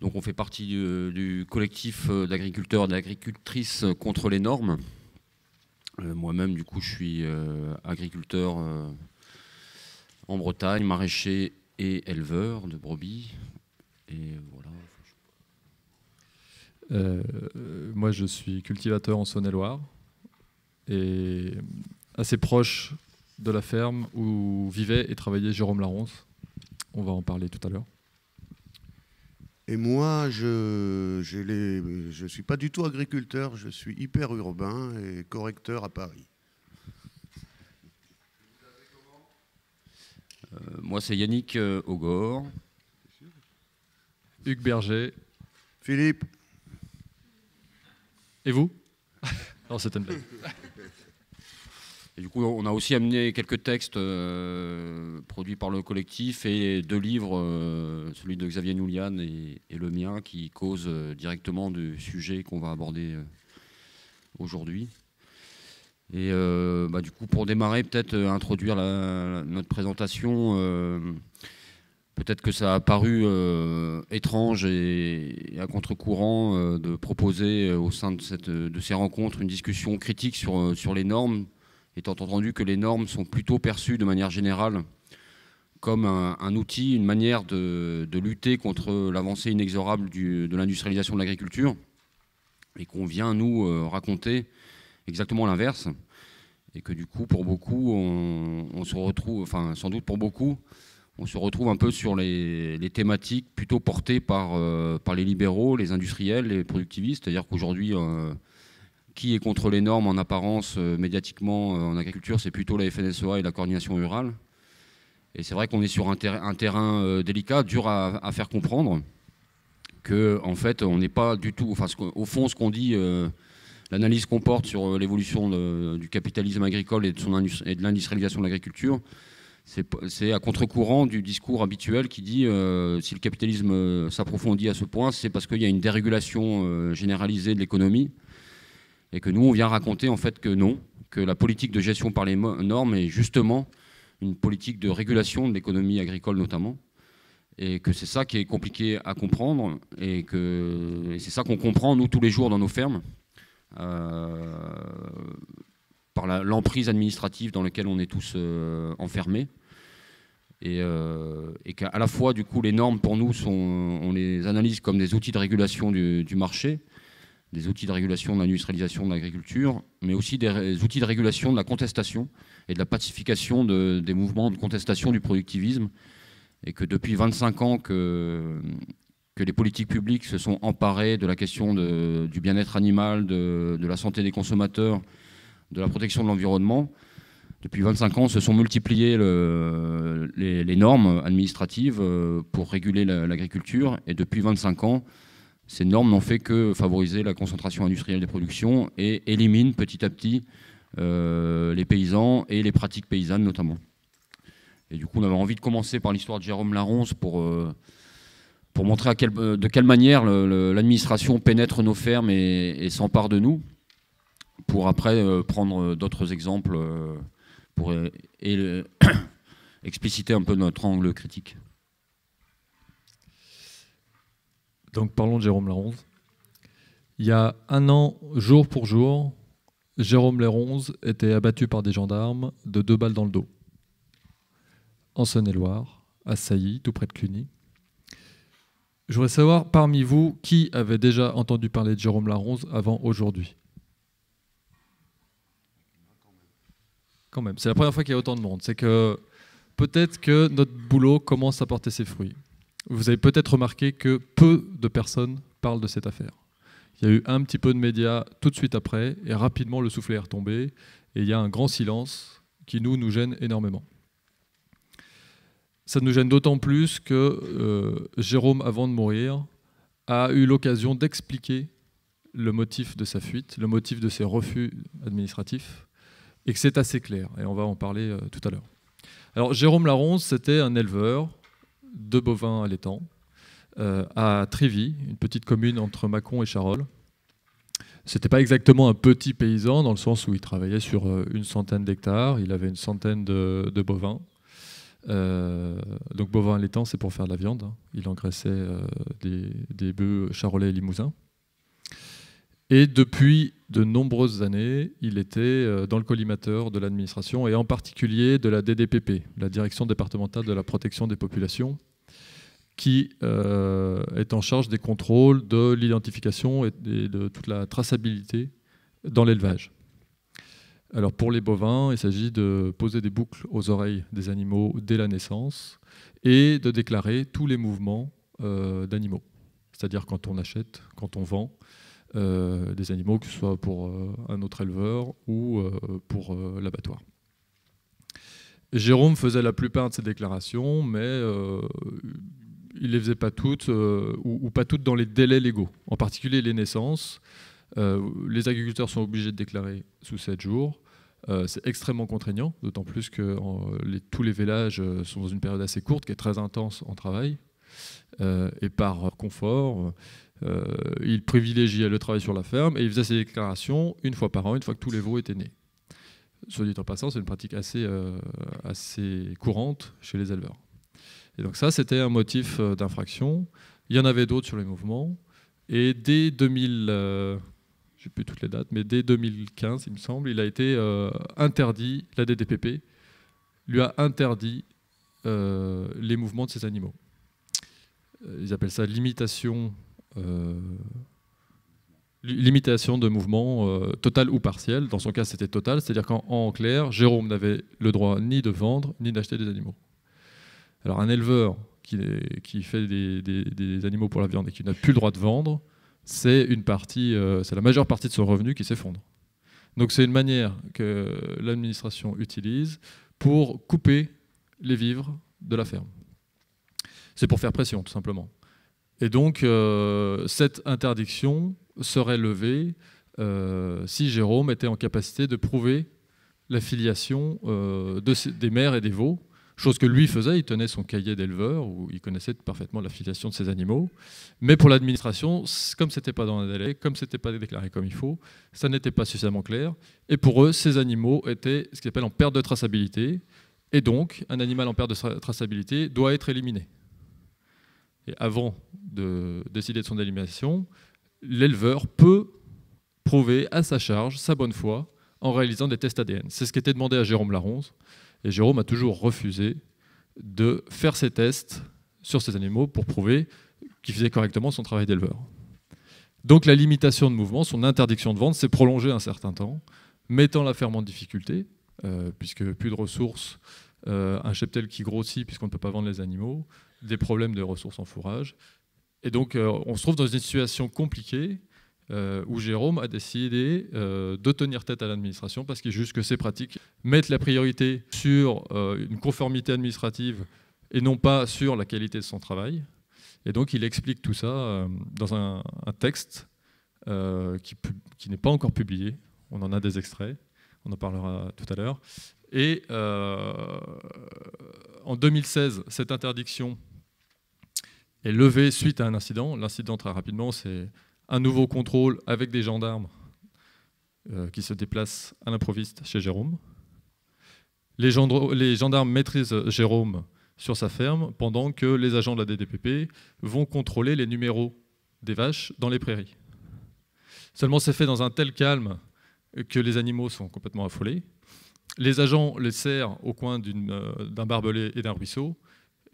Donc on fait partie du, collectif euh, d'agriculteurs et d'agricultrices euh, contre les normes. Euh, moi-même, du coup, je suis agriculteur en Bretagne, maraîcher et éleveur de brebis. Et voilà. moi, je suis cultivateur en Saône-et-Loire et assez proche de la ferme où vivait et travaillait Jérôme Laronce. On va en parler tout à l'heure. Et moi, je ne suis pas du tout agriculteur, je suis hyper urbain et correcteur à Paris. Euh, moi, c'est Yannick euh, Augor, Hugues Berger. Philippe. Et vous Non, c'est du coup, on a aussi amené quelques textes euh, produits par le collectif et deux livres, euh, celui de Xavier Noulian et, le mien, qui causent euh, directement du sujet qu'on va aborder aujourd'hui. Et bah, du coup, pour démarrer, peut-être introduire notre présentation, peut-être que ça a paru étrange et, à contre-courant de proposer au sein de, ces rencontres une discussion critique sur les normes étant entendu que les normes sont plutôt perçues de manière générale comme un, outil, une manière de, lutter contre l'avancée inexorable de l'industrialisation de l'agriculture, et qu'on vient nous euh, raconter exactement l'inverse, et que du coup, pour beaucoup, on, se retrouve, enfin sans doute pour beaucoup, on se retrouve un peu sur les, thématiques plutôt portées par, euh, par les libéraux, les industriels, les productivistes, c'est-à-dire qu'aujourd'hui, euh, qui est contre les normes en apparence euh, médiatiquement euh, en agriculture, c'est plutôt la FNSEA et la coordination rurale. Et c'est vrai qu'on est sur un, terrain euh, délicat, dur à, faire comprendre, que en fait on n'est pas du tout, enfin au fond ce qu'on dit, l'analyse qu'on porte sur l'évolution du capitalisme agricole et de, de l'industrialisation de l'agriculture, c'est à contre-courant du discours habituel qui dit si le capitalisme s'approfondit à ce point, c'est parce qu'il y a une dérégulation généralisée de l'économie et que nous, on vient raconter en fait que non, que la politique de gestion par les normes est justement une politique de régulation de l'économie agricole notamment, et que c'est ça qui est compliqué à comprendre, et que c'est ça qu'on comprend, nous, tous les jours dans nos fermes, euh, par l'emprise administrative dans laquelle on est tous euh, enfermés. Et, euh, qu'à la fois, du coup, les normes pour nous, sont, on les analyse comme des outils de régulation du marché, des outils de régulation de l'industrialisation de l'agriculture, mais aussi des outils de régulation de la contestation et de la pacification des mouvements de contestation du productivisme. Et que depuis 25 ans que, les politiques publiques se sont emparées de la question du bien-être animal, de, la santé des consommateurs, de la protection de l'environnement, depuis 25 ans se sont multipliées les, les normes administratives euh, pour réguler l'agriculture. Et depuis 25 ans, ces normes n'ont fait que favoriser la concentration industrielle des productions et éliminent petit à petit euh, les paysans et les pratiques paysannes notamment. Et du coup, on avait envie de commencer par l'histoire de Jérôme Laronce pour, euh, pour montrer euh, de quelle manière l'administration pénètre nos fermes et, s'empare de nous, pour après prendre d'autres exemples pour et, expliciter un peu notre angle critique. Donc parlons de Jérôme Laronze. Il y a un an, jour pour jour, Jérôme Laronze était abattu par des gendarmes de deux balles dans le dos. En Saône-et-Loire, à Sailly, tout près de Cluny. Je voudrais savoir parmi vous qui avait déjà entendu parler de Jérôme Laronze avant aujourd'hui. Quand même, c'est la première fois qu'il y a autant de monde. C'est que peut-être que notre boulot commence à porter ses fruits. Vous avez peut-être remarqué que peu de personnes parlent de cette affaire. Il y a eu un petit peu de médias tout de suite après, et rapidement le soufflet est retombé, et il y a un grand silence qui nous, nous gêne énormément. Ça nous gêne d'autant plus que euh, Jérôme, avant de mourir, a eu l'occasion d'expliquer le motif de sa fuite, le motif de ses refus administratifs, et que c'est assez clair, et on va en parler euh, tout à l'heure. Alors Jérôme Laronce, c'était un éleveur de bovins à l'étang euh, à trivy une petite commune entre Mâcon et Charolles. C'était pas exactement un petit paysan dans le sens où il travaillait sur euh, une centaine d'hectares, il avait une centaine de, bovins. Euh, donc bovins à l'étang, c'est pour faire de la viande. Hein. Il engraissait des, des bœufs charolais et limousins. Et depuis de nombreuses années, il était euh, dans le collimateur de l'administration et en particulier de la DDPP, la Direction départementale de la protection des populations, qui euh, est en charge des contrôles de l'identification et de toute la traçabilité dans l'élevage. Alors pour les bovins, il s'agit de poser des boucles aux oreilles des animaux dès la naissance et de déclarer tous les mouvements euh, d'animaux, c'est-à-dire quand on achète, quand on vend, euh, des animaux, que ce soit pour euh, un autre éleveur ou euh, pour l'abattoir. Jérôme faisait la plupart de ces déclarations, mais il ne les faisait pas toutes, ou, pas toutes dans les délais légaux, en particulier les naissances. les agriculteurs sont obligés de déclarer sous 7 jours. c'est extrêmement contraignant, d'autant plus que tous les vélages sont dans une période assez courte, qui est très intense en travail. Euh, et par confort. Euh, il privilégiait le travail sur la ferme et il faisait ses déclarations une fois par an, une fois que tous les veaux étaient nés. Ce dit en passant, c'est une pratique assez, euh, assez courante chez les éleveurs. Et donc ça, c'était un motif d'infraction. Il y en avait d'autres sur les mouvements. Et dès 2000, plus toutes les dates, mais dès 2015, il me semble, il a été interdit, la DDPP lui a interdit les mouvements de ces animaux. Euh, ils appellent ça limitation, euh, de mouvement euh, total ou partiel. Dans son cas, c'était total, c'est-à-dire qu'en clair, Jérôme n'avait le droit ni de vendre ni d'acheter des animaux. Alors un éleveur qui, fait des, animaux pour la viande et qui n'a plus le droit de vendre, c'est une partie, c'est la majeure partie de son revenu qui s'effondre. Donc c'est une manière que l'administration utilise pour couper les vivres de la ferme. C'est pour faire pression, tout simplement. Et donc, euh, cette interdiction serait levée euh, si Jérôme était en capacité de prouver la filiation euh, des mères et des veaux, chose que lui faisait, il tenait son cahier d'éleveur, où il connaissait parfaitement la filiation de ses animaux. Mais pour l'administration, comme ce n'était pas dans un délai, comme ce n'était pas déclaré comme il faut, ça n'était pas suffisamment clair. Et pour eux, ces animaux étaient ce qu'ils appellent en perte de traçabilité. Et donc, un animal en perte de traçabilité doit être éliminé. Et avant de décider de son élimination, l'éleveur peut prouver à sa charge sa bonne foi en réalisant des tests ADN. C'est ce qui était demandé à Jérôme Laronze. Et Jérôme a toujours refusé de faire ses tests sur ses animaux pour prouver qu'il faisait correctement son travail d'éleveur. Donc la limitation de mouvement, son interdiction de vente, s'est prolongée un certain temps, mettant la ferme en difficulté, euh, puisque plus de ressources, euh, un cheptel qui grossit puisqu'on ne peut pas vendre les animaux, des problèmes de ressources en fourrage. Et donc, euh, on se trouve dans une situation compliquée euh, où Jérôme a décidé euh, de tenir tête à l'administration parce qu'il juge que ces pratiques mettent la priorité sur une conformité administrative et non pas sur la qualité de son travail. Et donc il explique tout ça dans un, texte qui n'est pas encore publié. On en a des extraits, on en parlera tout à l'heure. Et en 2016, cette interdiction est levée suite à un incident. L'incident, très rapidement, c'est un nouveau contrôle avec des gendarmes euh, qui se déplacent à l'improviste chez Jérôme. Les, gendarmes maîtrisent Jérôme sur sa ferme pendant que les agents de la DDPP vont contrôler les numéros des vaches dans les prairies. Seulement, c'est fait dans un tel calme que les animaux sont complètement affolés. Les agents les serrent au coin euh, d'un barbelé et d'un ruisseau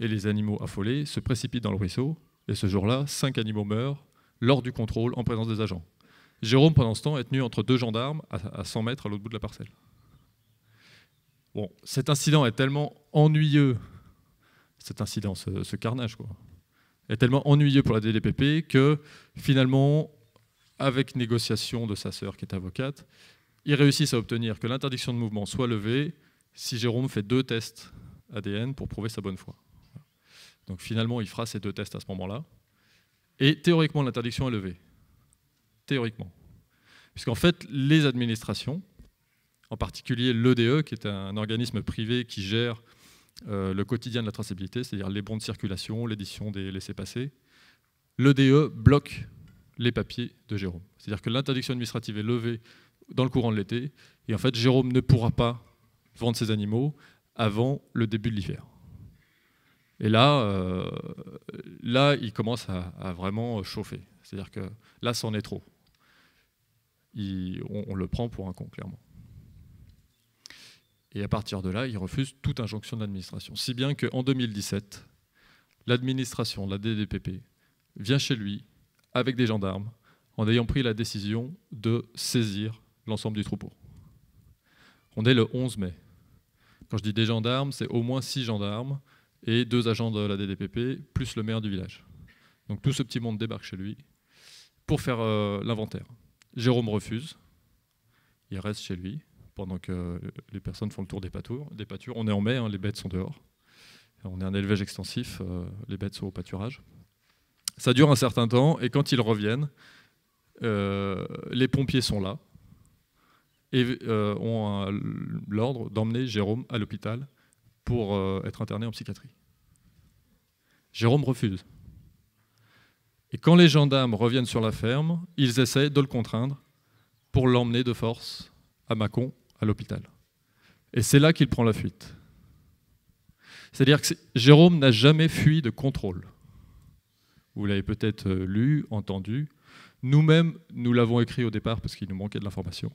et les animaux affolés se précipitent dans le ruisseau, et ce jour-là, cinq animaux meurent lors du contrôle en présence des agents. Jérôme, pendant ce temps, est tenu entre deux gendarmes à 100 mètres à l'autre bout de la parcelle. Bon, cet incident est tellement ennuyeux, cet incident, ce, carnage, quoi, est tellement ennuyeux pour la DDPP que finalement, avec négociation de sa sœur qui est avocate, ils réussissent à obtenir que l'interdiction de mouvement soit levée si Jérôme fait deux tests ADN pour prouver sa bonne foi. Donc finalement, il fera ces deux tests à ce moment-là. Et théoriquement, l'interdiction est levée. Théoriquement. Puisqu'en fait, les administrations, en particulier l'EDE, qui est un organisme privé qui gère euh, le quotidien de la traçabilité, c'est-à-dire les bons de circulation, l'édition des laissés-passer, l'EDE bloque les papiers de Jérôme. C'est-à-dire que l'interdiction administrative est levée dans le courant de l'été, et en fait, Jérôme ne pourra pas vendre ses animaux avant le début de l'hiver. Et là, euh, là il commence à, vraiment chauffer. C'est-à-dire que là, c'en est trop. on, le prend pour un con, clairement. Et à partir de là, il refuse toute injonction de l'administration. Si bien qu'en 2017, l'administration, la DDPP, vient chez lui avec des gendarmes en ayant pris la décision de saisir l'ensemble du troupeau. On est le 11 mai. Quand je dis des gendarmes, c'est au moins six gendarmes et deux agents de la DDPP, plus le maire du village. Donc tout ce petit monde débarque chez lui pour faire euh, l'inventaire. Jérôme refuse, il reste chez lui pendant que les personnes font le tour des pâtures. Des pâtures. On est en mai, hein, les bêtes sont dehors. On est un élevage extensif, euh, les bêtes sont au pâturage. Ça dure un certain temps, et quand ils reviennent, euh, les pompiers sont là et ont l'ordre d'emmener Jérôme à l'hôpital pour euh, être interné en psychiatrie. Jérôme refuse. Et quand les gendarmes reviennent sur la ferme, ils essaient de le contraindre pour l'emmener de force à Mâcon, à l'hôpital. Et c'est là qu'il prend la fuite. C'est-à-dire que Jérôme n'a jamais fui de contrôle. Vous l'avez peut-être euh, lu, entendu. Nous-mêmes, nous l'avons écrit au départ parce qu'il nous manquait de l'information.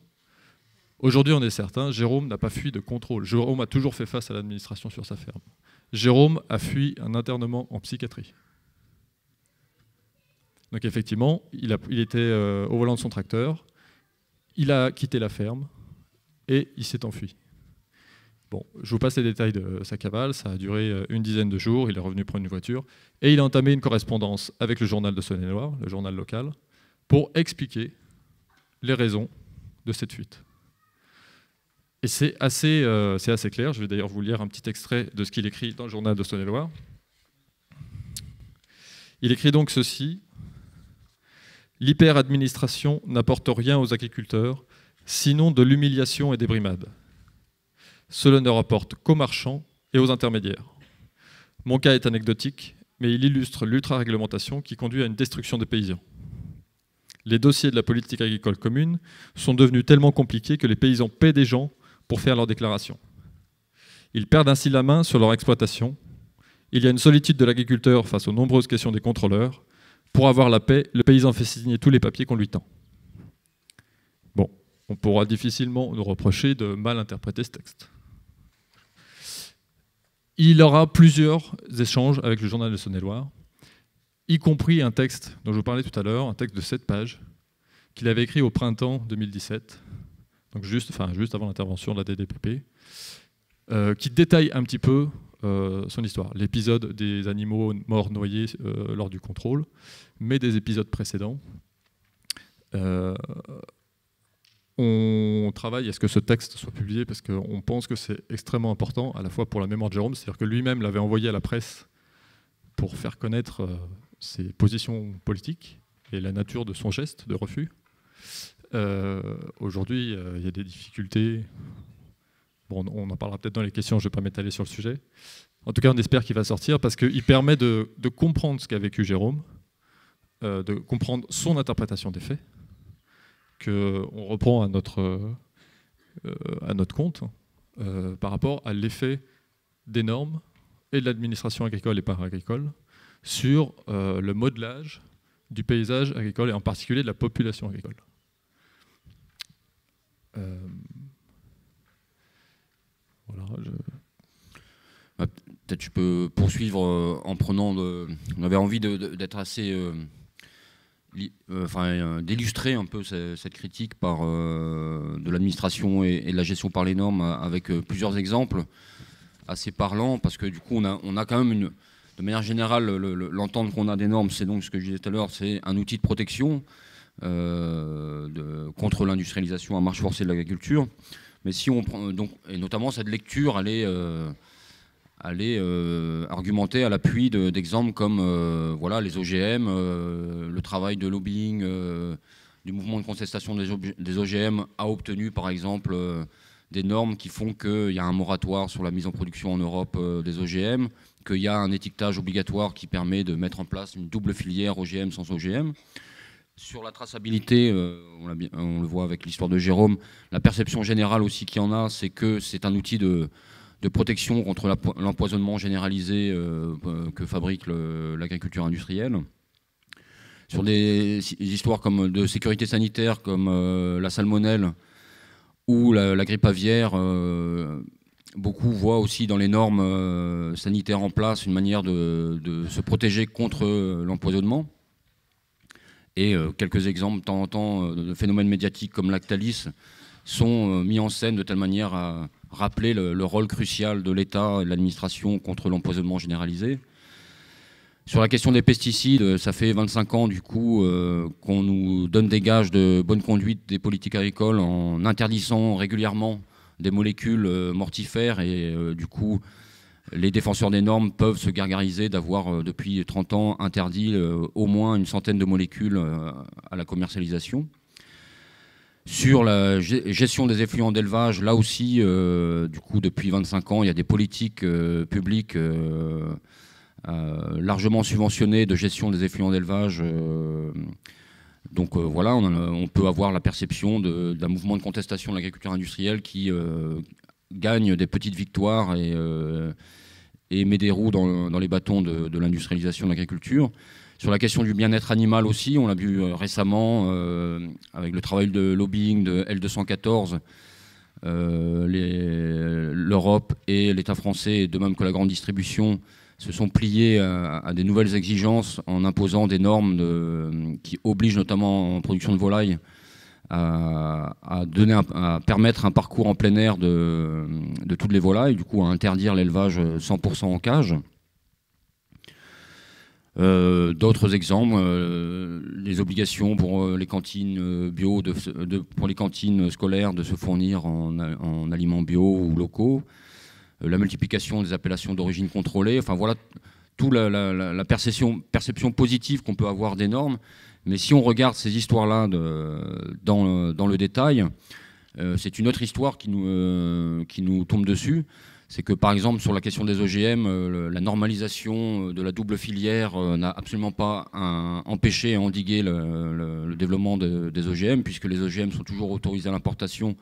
Aujourd'hui, on est certain, Jérôme n'a pas fui de contrôle. Jérôme a toujours fait face à l'administration sur sa ferme. Jérôme a fui un internement en psychiatrie. Donc effectivement, il, était euh, au volant de son tracteur, il a quitté la ferme et il s'est enfui. Bon, je vous passe les détails de sa cavale, ça a duré euh, une dizaine de jours, il est revenu prendre une voiture, et il a entamé une correspondance avec le journal de Saône-et-Loire, le journal local, pour expliquer les raisons de cette fuite. Et c'est assez, euh, assez clair. Je vais d'ailleurs vous lire un petit extrait de ce qu'il écrit dans le journal de Saône-et-Loire. Il écrit donc ceci L'hyper-administration n'apporte rien aux agriculteurs, sinon de l'humiliation et des brimades. Cela ne rapporte qu'aux marchands et aux intermédiaires. Mon cas est anecdotique, mais il illustre l'ultra-réglementation qui conduit à une destruction des paysans. Les dossiers de la politique agricole commune sont devenus tellement compliqués que les paysans paient des gens pour faire leur déclaration. Ils perdent ainsi la main sur leur exploitation. Il y a une solitude de l'agriculteur face aux nombreuses questions des contrôleurs. Pour avoir la paix, le paysan fait signer tous les papiers qu'on lui tend. Bon, on pourra difficilement nous reprocher de mal interpréter ce texte. Il aura plusieurs échanges avec le journal de Saône-et-Loire, y compris un texte dont je vous parlais tout à l'heure, un texte de 7 pages, qu'il avait écrit au printemps 2017, donc juste, enfin, juste avant l'intervention de la DDPP, euh, qui détaille un petit peu euh, son histoire. L'épisode des animaux morts noyés euh, lors du contrôle, mais des épisodes précédents. on travaille à ce que ce texte soit publié parce qu'on pense que c'est extrêmement important, à la fois pour la mémoire de Jérôme, c'est-à-dire que lui-même l'avait envoyé à la presse pour faire connaître ses positions politiques et la nature de son geste de refus, euh, aujourd'hui, euh, il y a des difficultés. Bon, on en parlera peut-être dans les questions, je ne vais pas m'étaler sur le sujet. En tout cas, on espère qu'il va sortir parce qu'il permet de, comprendre ce qu'a vécu Jérôme, euh, de comprendre son interprétation des faits, qu'on reprend à notre, à notre compte par rapport à l'effet des normes et de l'administration agricole et par agricole sur le modelage du paysage agricole et en particulier de la population agricole. Euh, bah, peut-être tu peux poursuivre euh, en prenant. On avait envie d'être assez. Euh, enfin, d'illustrer un peu cette critique par de l'administration et, de la gestion par les normes avec plusieurs exemples assez parlants parce que du coup on a, quand même une, de manière générale l'entente qu'on a des normes c'est donc ce que je disais tout à l'heure c'est un outil de protection euh, de, contre l'industrialisation à marche forcée de l'agriculture. Mais si on prend, donc, et notamment cette lecture, elle est, euh, euh, à l'appui d'exemples comme voilà, les OGM, le travail de lobbying du mouvement de contestation des, des, OGM a obtenu par exemple des normes qui font qu'il y a un moratoire sur la mise en production en Europe des OGM, qu'il y a un étiquetage obligatoire qui permet de mettre en place une double filière OGM sans OGM. Sur la traçabilité, euh, on, le voit avec l'histoire de Jérôme, la perception générale aussi qu'il y en a, c'est que c'est un outil de, protection contre l'empoisonnement généralisé euh, euh, que fabrique l'agriculture industrielle. Sur des histoires comme de sécurité sanitaire, comme la salmonelle ou la, grippe aviaire, beaucoup voient aussi dans les normes sanitaires en place une manière de se protéger contre l'empoisonnement. Et euh, quelques exemples, de temps en temps, euh, de phénomènes médiatiques comme Lactalis sont euh, mis en scène de telle manière à rappeler le, rôle crucial de l'État et de l'administration contre l'empoisonnement généralisé. Sur la question des pesticides, ça fait 25 ans du coup qu'on nous donne des gages de bonne conduite des politiques agricoles en interdisant régulièrement des molécules mortifères et du coup les défenseurs des normes peuvent se gargariser d'avoir euh, depuis 30 ans interdit euh, au moins une centaine de molécules euh, à la commercialisation. Sur la gestion des effluents d'élevage, là aussi, du coup, depuis 25 ans, il y a des politiques publiques largement subventionnées de gestion des effluents d'élevage. donc voilà, on, peut avoir la perception d'un mouvement de contestation de l'agriculture industrielle qui gagne des petites victoires et, euh, et met des roues dans, les bâtons de, l'industrialisation de l'agriculture. Sur la question du bien-être animal aussi, on l'a vu euh, récemment euh, avec le travail de lobbying de L214. L'Europe et l'État français, de même que la grande distribution, se sont pliés à, des nouvelles exigences en imposant des normes de, qui obligent notamment en production de volailles euh, à, permettre un parcours en plein air de, toutes les volailles, du coup à interdire l'élevage 100% euh, en cage. Euh, d'autres exemples, les obligations pour les cantines bio, de, pour les cantines scolaires de se fournir en, aliments bio ou locaux, la multiplication des appellations d'origine contrôlée, enfin voilà toute la, perception, positive qu'on peut avoir des normes. Mais si on regarde ces histoires-là dans, le détail, euh, c'est une autre histoire euh, qui nous, tombe dessus. C'est que par exemple sur la question des OGM, euh, la normalisation de la double filière n'a absolument pas empêché et endigué le, développement des OGM, puisque les OGM sont toujours autorisés à l'importation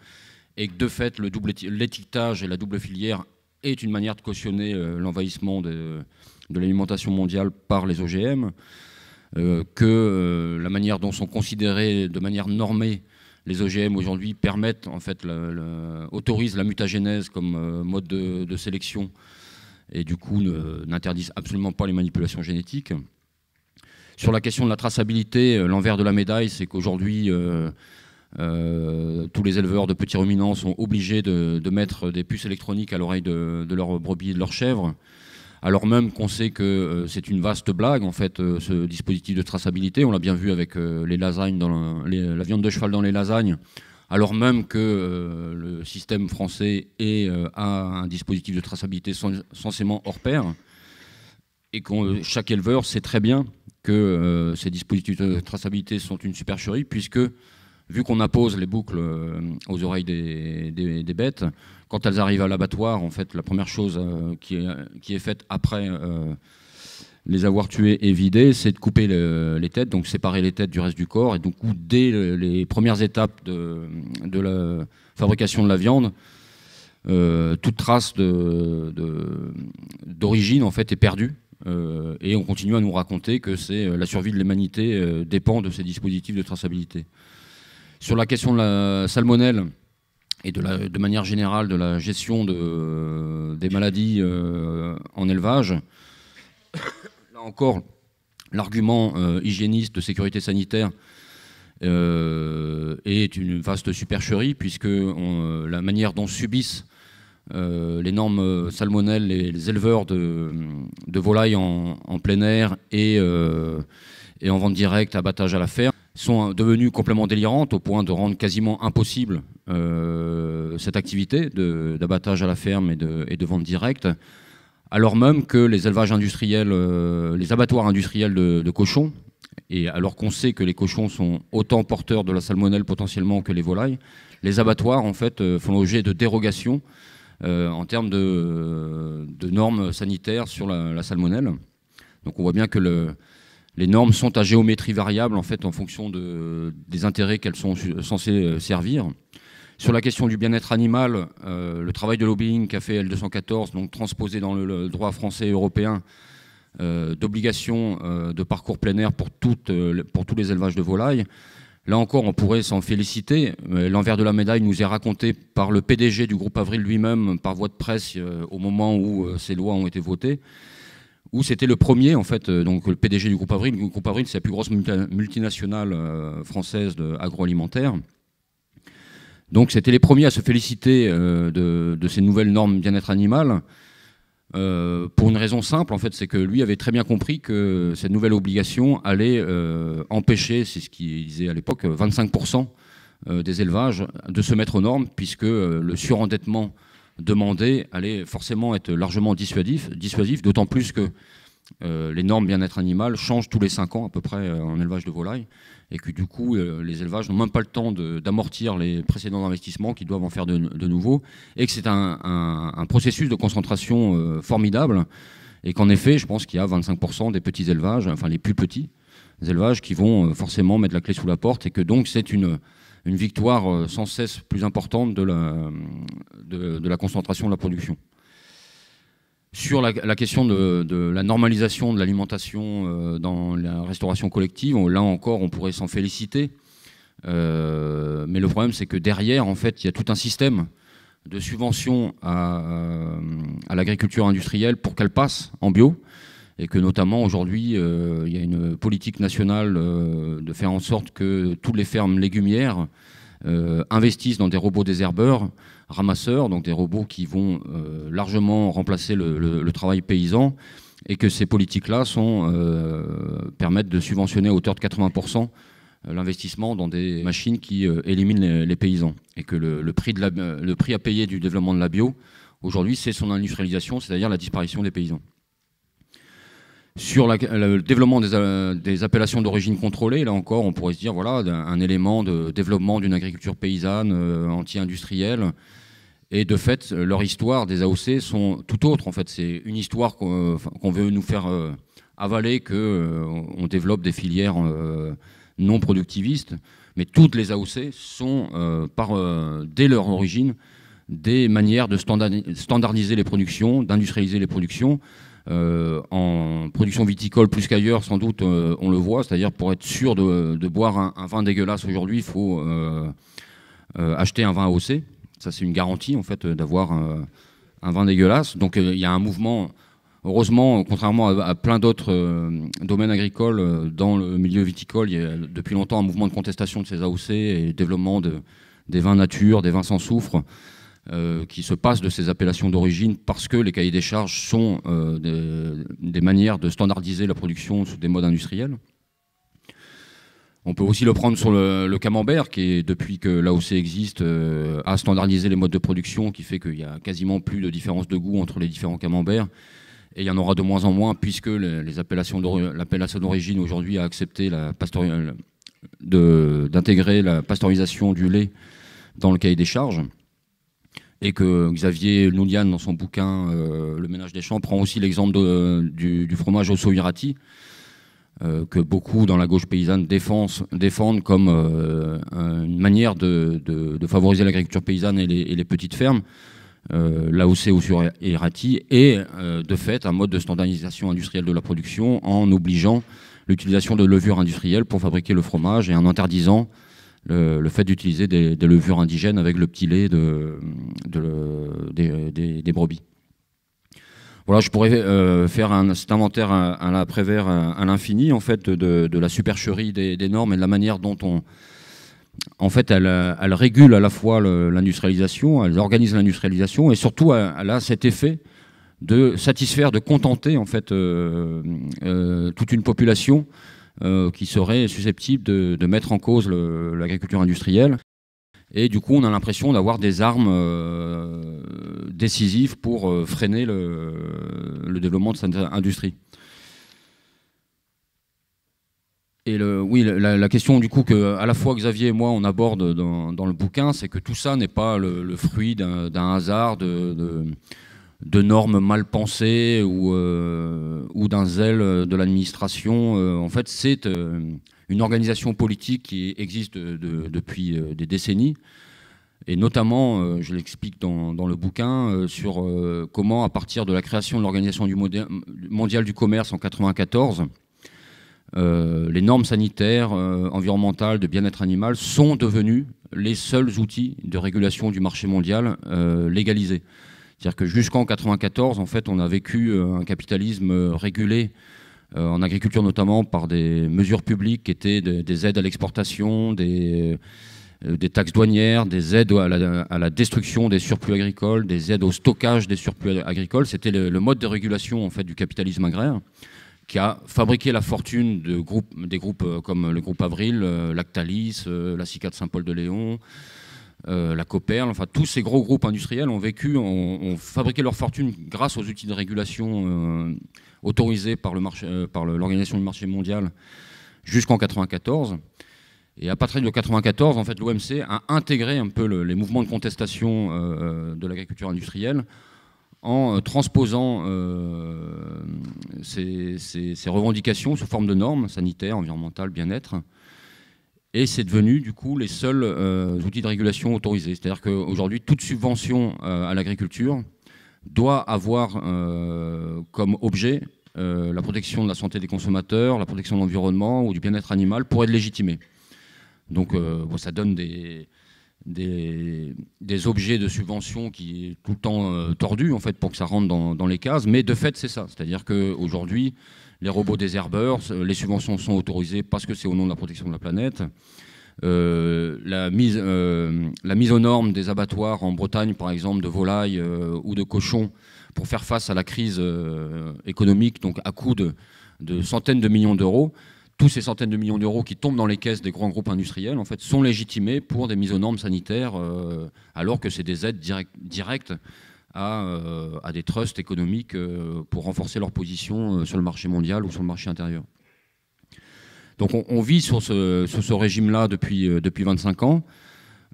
et que de fait l'étiquetage et la double filière est une manière de cautionner l'envahissement de de l'alimentation mondiale par les OGM, euh, que euh, la manière dont sont considérés de manière normée les OGM aujourd'hui permettent, en fait, la, la, autorisent la mutagénèse comme euh, mode de, sélection et du coup n'interdisent absolument pas les manipulations génétiques. Sur la question de la traçabilité, l'envers de la médaille, c'est qu'aujourd'hui, tous les éleveurs de petits ruminants sont obligés de, mettre des puces électroniques à l'oreille de leurs brebis et de leurs chèvres alors même qu'on sait que euh, c'est une vaste blague, en fait, euh, ce dispositif de traçabilité. On l'a bien vu avec euh, les lasagnes la viande de cheval dans les lasagnes alors même que le système français est, a un dispositif de traçabilité censément hors pair, et que chaque éleveur sait très bien que ces dispositifs de traçabilité sont une supercherie, puisque vu qu'on appose les boucles aux oreilles des, bêtes, quand elles arrivent à l'abattoir, en fait, la première chose euh, qui, est, faite après euh, les avoir tuées et vidées, c'est de couper les têtes, donc séparer les têtes du reste du corps. Et donc, dès les premières étapes de, la fabrication de la viande, euh, toute trace d'origine en fait est perdue. et on continue à nous raconter que c'est la survie de l'humanité dépend de ces dispositifs de traçabilité. Sur la question de la salmonelle, et de, manière générale de la gestion euh, des maladies euh, en élevage. Là encore, l'argument euh, hygiéniste de sécurité sanitaire est une vaste supercherie, puisque la manière dont subissent les normes salmonelles, les, éleveurs de, volailles en, plein air et, et en vente directe, abattage à la ferme sont devenues complètement délirantes au point de rendre quasiment impossible euh, cette activité d'abattage à la ferme et de, et de, vente directe, alors même que les élevages industriels, euh, les abattoirs industriels de, cochons, et alors qu'on sait que les cochons sont autant porteurs de la salmonelle potentiellement que les volailles, les abattoirs en fait euh, font l'objet de dérogations en termes de, normes sanitaires sur la, la salmonelle. Donc on voit bien que le, les normes sont à géométrie variable en fait en fonction des intérêts qu'elles sont censées euh, servir. Sur la question du bien-être animal, euh, le travail de lobbying qu'a fait L214, donc transposé dans le, droit français et européen, euh, d'obligation de parcours plein air pour, toutes, pour tous les élevages de volailles. Là encore, on pourrait s'en féliciter. L'envers de la médaille nous est raconté par le PDG du groupe Avril lui-même, par voie de presse, au moment où ces lois ont été votées où c'était le premier, en fait, euh, donc le PDG du groupe Avril. Le groupe Avril, c'est la plus grosse multinationale euh, française d'agroalimentaire. agroalimentaire. Donc c'était les premiers à se féliciter euh, de, ces nouvelles normes bien-être animal, pour une raison simple, en fait, c'est que lui avait très bien compris que cette nouvelle obligation allait empêcher, c'est ce qu'il disait à l'époque, 25% des élevages de se mettre aux normes, puisque le surendettement demander allait forcément être largement dissuasif, dissuasif d'autant plus que euh, les normes bien-être animal changent tous les cinq ans à peu près euh, en élevage de volailles et que du coup euh, les élevages n'ont même pas le temps d'amortir les précédents investissements qu'ils doivent en faire de, nouveaux et que c'est un, processus de concentration formidable et qu'en effet je pense qu'il y a 25% des petits élevages, enfin les plus petits élevages qui vont forcément mettre la clé sous la porte et que donc c'est une une victoire euh, sans cesse plus importante de la, de, la concentration de la production. Sur la, question de, la normalisation de l'alimentation euh, dans la restauration collective, là encore, on pourrait s'en féliciter. Euh, mais le problème, c'est que derrière, en fait, il y a tout un système de subventions à l'agriculture industrielle pour qu'elle passe en bio et que notamment aujourd'hui, euh, il y a une politique nationale euh, de faire en sorte que toutes les fermes légumières euh, investissent dans des robots désherbeurs, ramasseurs, donc des robots qui vont largement remplacer le, travail paysan, et que ces politiques-là permettent de subventionner à hauteur de 80% l'investissement dans des machines qui éliminent les, paysans, et que le, prix le prix à payer du développement de la bio, aujourd'hui, c'est son industrialisation, c'est-à-dire la disparition des paysans. Sur le développement euh, des, appellations d'origine contrôlée, là encore, on pourrait se dire voilà un, élément de développement d'une agriculture paysanne euh, anti-industrielle. Et de fait, leur histoire des AOC sont tout autre. En fait, c'est une histoire qu'on euh, veut nous faire avaler que on développe des filières non productivistes. Mais toutes les AOC sont, dès leur origine, des manières de standardiser les productions, d'industrialiser les productions. Euh, en production viticole plus qu'ailleurs, sans doute, euh, on le voit. C'est-à-dire, pour être sûr de, boire un, vin dégueulasse aujourd'hui, il faut euh, acheter un vin AOC. Ça, c'est une garantie, en fait, d'avoir un vin dégueulasse. Donc, il y a un mouvement Heureusement, contrairement à, plein d'autres domaines agricoles, dans le milieu viticole, il y a depuis longtemps un mouvement de contestation de ces AOC et développement des vins nature, des vins sans soufre. Euh, qui se passe de ces appellations d'origine parce que les cahiers des charges sont euh, des, manières de standardiser la production sous des modes industriels. On peut aussi le prendre sur le, camembert, qui depuis que l'AOC existe, euh, a standardisé les modes de production, qui fait qu'il n'y a quasiment plus de différence de goût entre les différents camemberts. Et il y en aura de moins en moins, puisque l'appellation d'origine aujourd'hui a accepté d'intégrer la pasteurisation du lait dans le cahier des charges et que Xavier Noulian, dans son bouquin euh, Le ménage des champs, prend aussi l'exemple du, fromage au soirati, euh, que beaucoup dans la gauche paysanne défendent comme euh, une manière de, favoriser l'agriculture paysanne et les, petites fermes. là ou sur Iraty et de fait un mode de standardisation industrielle de la production en obligeant l'utilisation de levures industrielles pour fabriquer le fromage et en interdisant le, fait d'utiliser des, levures indigènes avec le petit lait de, des, brebis. Voilà, je pourrais euh, faire un, cet inventaire à, à l'infini, en fait, de, de la supercherie des, normes et de la manière dont on... En fait, elle, elle régule à la fois l'industrialisation, elle organise l'industrialisation, et surtout, elle, a cet effet de satisfaire, de contenter, en fait, euh, euh, toute une population euh, qui serait susceptible de, mettre en cause l'agriculture industrielle. Et du coup, on a l'impression d'avoir des armes euh, décisives pour euh, freiner le, développement de cette industrie. Et le, oui, la, question du coup que à la fois Xavier et moi on aborde dans, le bouquin, c'est que tout ça n'est pas le, fruit d'un hasard, de de normes mal pensées ou, euh, d'un zèle de l'administration. Euh, en fait, c'est euh, une organisation politique qui existe depuis des décennies, et notamment, je l'explique dans, dans, le bouquin, sur comment, à partir de la création de l'Organisation mondiale du commerce en 1994, les normes sanitaires, environnementales, de bien-être animal sont devenues les seuls outils de régulation du marché mondial légalisés. C'est-à-dire que jusqu'en 1994, en fait, on a vécu euh, un capitalisme euh, régulé euh, en agriculture notamment par des mesures publiques qui étaient des aides à l'exportation, des, taxes douanières, des aides à la, destruction des surplus agricoles, des aides au stockage des surplus agricoles. C'était le, mode de régulation en fait du capitalisme agraire qui a fabriqué la fortune de groupes, des groupes comme le groupe Avril, Lactalis, la CICA de Saint-Paul-de-Léon, euh, la COPERL, enfin tous ces gros groupes industriels ont vécu, ont, fabriqué leur fortune grâce aux outils de régulation euh, autorisés par euh, l'Organisation du marché mondial jusqu'en 1994. Et à partir de 1994, en fait, l'OMC a intégré un peu les mouvements de contestation de l'agriculture industrielle en transposant ses ces revendications sous forme de normes sanitaires, environnementales, bien-être, et c'est devenu du coup les seuls euh, outils de régulation autorisés. C'est-à-dire qu'aujourd'hui, toute subvention euh, à l'agriculture doit avoir euh, comme objet la protection de la santé des consommateurs, la protection de l'environnement ou du bien-être animal pour être légitimée. Donc ça donne des, des, objets de subvention qui sont tout le temps tordus en fait pour que ça rentre dans, les cases, mais de fait c'est ça. C'est-à-dire qu'aujourd'hui, les robots herbeurs, les subventions sont autorisées parce que c'est au nom de la protection de la planète. Euh, la, mise, euh, la mise aux normes des abattoirs en Bretagne, par exemple, de volailles euh, ou de cochons, pour faire face à la crise économique, donc à coût de, centaines de millions d'euros, tous ces centaines de millions d'euros qui tombent dans les caisses des grands groupes industriels, en fait, sont légitimés pour des mises aux normes sanitaires, alors que c'est des aides directes euh, à, des trusts économiques euh, pour renforcer leur position euh, sur le marché mondial ou sur le marché intérieur. Donc on, vit sur ce, régime-là depuis, depuis 25 ans.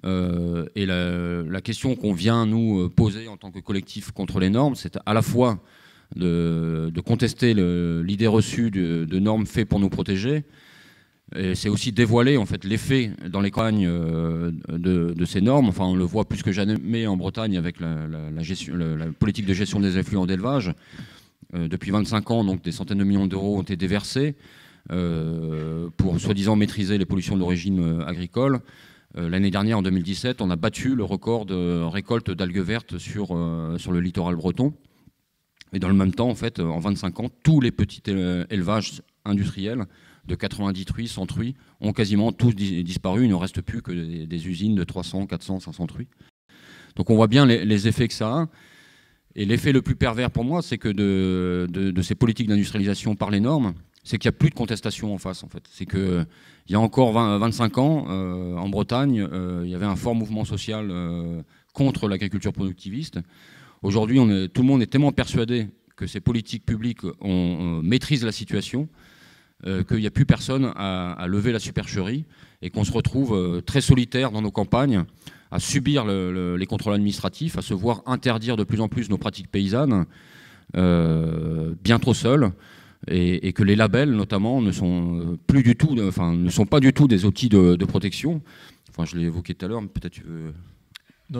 et la, question qu'on vient nous poser en tant que collectif contre les normes, c'est à la fois de, contester l'idée reçue de, normes faites pour nous protéger, c'est aussi dévoiler en fait l'effet dans les campagnes euh, de, ces normes. Enfin, on le voit plus que jamais en Bretagne avec la, politique de gestion des effluents d'élevage. Euh, depuis 25 ans, donc des centaines de millions d'euros ont été déversés euh, pour soi-disant maîtriser les pollutions d'origine agricole. L'année dernière, en 2017, on a battu le record de récolte d'algues vertes sur, sur le littoral breton. Et dans le même temps, en fait, en 25 ans, tous les petits élevages industriels de 90 truies, 100 truies, ont quasiment tous disparu. Il ne reste plus que des, usines de 300, 400, 500 truies. Donc on voit bien les, effets que ça a. Et l'effet le plus pervers pour moi, c'est que de, ces politiques d'industrialisation par les normes, c'est qu'il n'y a plus de contestation en face. En fait. C'est qu'il y a encore 25 ans, euh, en Bretagne, euh, il y avait un fort mouvement social euh, contre l'agriculture productiviste. Aujourd'hui, tout le monde est tellement persuadé que ces politiques publiques ont la situation euh, qu'il n'y a plus personne à, lever la supercherie et qu'on se retrouve euh, très solitaire dans nos campagnes, à subir les contrôles administratifs, à se voir interdire de plus en plus nos pratiques paysannes, euh, bien trop seuls, et, que les labels notamment ne sont plus du tout, enfin ne sont pas du tout des outils de, protection. Enfin, je l'ai évoqué tout à l'heure, mais peut-être tu veux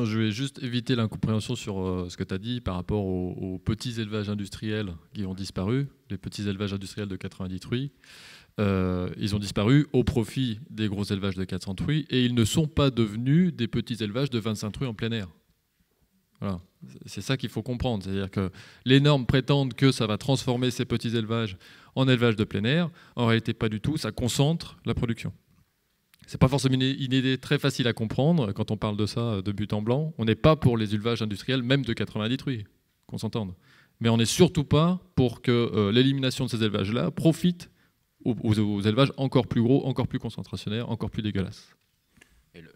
je vais juste éviter l'incompréhension sur euh, ce que tu as dit par rapport aux, petits élevages industriels qui ont disparu, les petits élevages industriels de 90 truies. Euh, ils ont disparu au profit des gros élevages de 400 truies et ils ne sont pas devenus des petits élevages de 25 truies en plein air. Voilà. C'est ça qu'il faut comprendre. C'est-à-dire que les normes prétendent que ça va transformer ces petits élevages en élevages de plein air. En réalité, pas du tout. Ça concentre la production. C'est pas forcément une, idée très facile à comprendre quand on parle de ça euh, de but en blanc. On n'est pas pour les élevages industriels, même de 90 truies, qu'on s'entende. Mais on n'est surtout pas pour que euh, l'élimination de ces élevages-là profite aux, élevages encore plus gros, encore plus concentrationnaires, encore plus dégueulasses.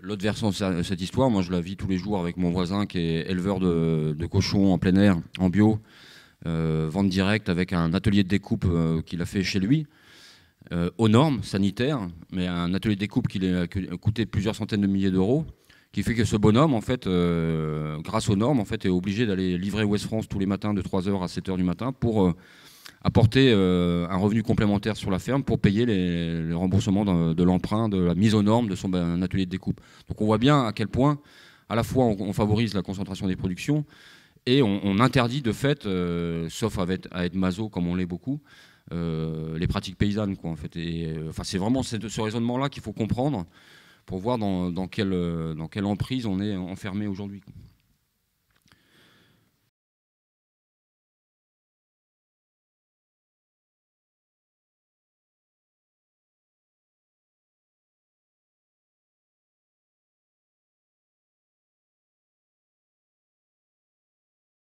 L'autre version de cette histoire, moi je la vis tous les jours avec mon voisin qui est éleveur de, cochons en plein air, en bio, euh, vente directe avec un atelier de découpe qu'il a fait chez lui. Euh, aux normes sanitaires, mais un atelier de découpe qui a coûté plusieurs centaines de milliers d'euros, qui fait que ce bonhomme, en fait, euh, grâce aux normes, en fait, est obligé d'aller livrer West France tous les matins de 3h à 7h du matin pour euh, apporter un revenu complémentaire sur la ferme pour payer les, remboursements de, l'emprunt, de la mise aux normes de son ben, atelier de découpe. Donc on voit bien à quel point, à la fois, on, favorise la concentration des productions et on, interdit de fait, sauf à à être maso comme on l'est beaucoup, euh, les pratiques paysannes. Quoi, en fait. Et, euh, enfin, c'est vraiment ce raisonnement-là qu'il faut comprendre pour voir quelle, euh, dans quelle emprise on est enfermé aujourd'hui.